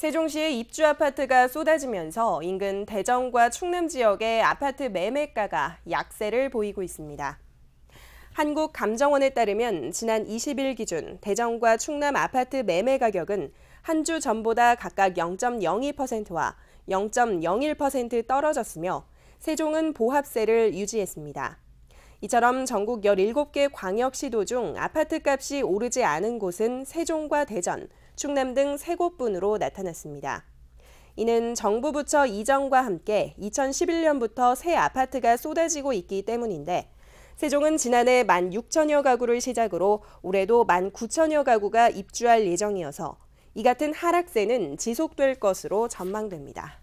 세종시의 입주 아파트가 쏟아지면서 인근 대전과 충남 지역의 아파트 매매가가 약세를 보이고 있습니다. 한국감정원에 따르면 지난 20일 기준 대전과 충남 아파트 매매 가격은 한 주 전보다 각각 0.02%와 0.01% 떨어졌으며 세종은 보합세를 유지했습니다. 이처럼 전국 17개 광역시도 중 아파트값이 오르지 않은 곳은 세종과 대전, 충남 등 3곳뿐으로 나타났습니다. 이는 정부 부처 이전과 함께 2011년부터 새 아파트가 쏟아지고 있기 때문인데 세종은 지난해 1만 6천여 가구를 시작으로 올해도 1만 9천여 가구가 입주할 예정이어서 이 같은 하락세는 지속될 것으로 전망됩니다.